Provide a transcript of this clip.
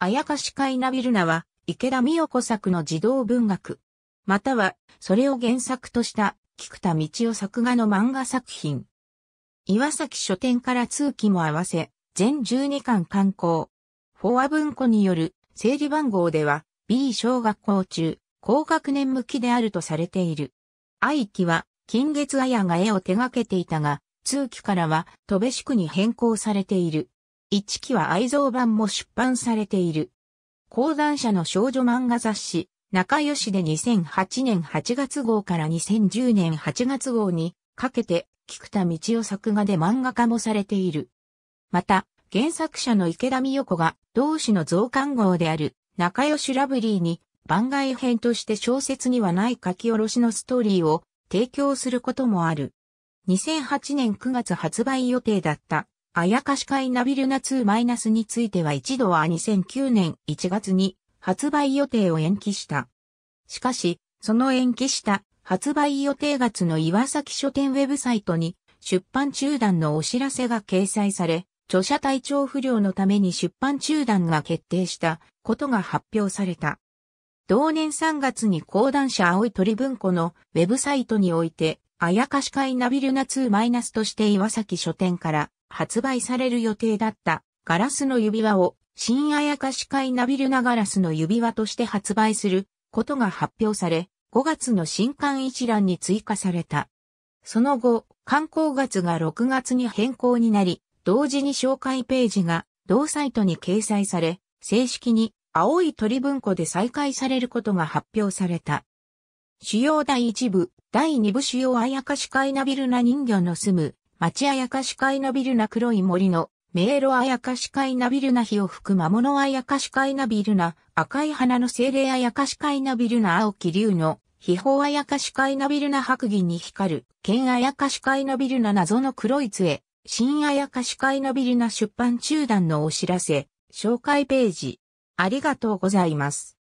あやかしかいなびるなは、池田美代子作の児童文学。または、それを原作とした、菊田道夫作画の漫画作品。岩崎書店から通期も合わせ、全12巻刊行。フォア文庫による、整理番号では、B 小学校中、高学年向きであるとされている。愛期は、金月綾が絵を手掛けていたが、通期からは、戸部宿に変更されている。一期は愛蔵版も出版されている。講談社の少女漫画雑誌、仲良しで2008年8月号から2010年8月号にかけて、菊田道夫作画で漫画化もされている。また、原作者の池田美代子が同志の増刊号である仲良しラブリーに番外編として小説にはない書き下ろしのストーリーを提供することもある。2008年9月発売予定だったあやかし会ナビルナ 2- については一度は2009年1月に発売予定を延期した。しかし、その延期した発売予定月の岩崎書店ウェブサイトに出版中断のお知らせが掲載され、著者体調不良のために出版中断が決定したことが発表された。同年3月に講談社青い鳥文庫のウェブサイトにおいてあやかし会ナビルナ 2- として岩崎書店から発売される予定だったガラスの指輪を新あやかし会ナビルナガラスの指輪として発売することが発表され、5月の新刊一覧に追加された。その後、刊行月が6月に変更になり、同時に紹介ページが同サイトに掲載され、正式に青い鳥文庫で再開されることが発表された。主要第一部、第二部主要あやかしかいなビルな人魚の住む、町あやかしかいなビルな黒い森の、迷路あやかしかいなビルな火を吹く魔物あやかしかいなビルな、赤い花の精霊あやかしかいなビルな青き竜の、秘宝あやかしかいなビルな白銀に光る、剣あやかしかいなビルな謎の黒い杖、新あやかしかいなビルな出版中断のお知らせ、紹介ページ。ありがとうございます。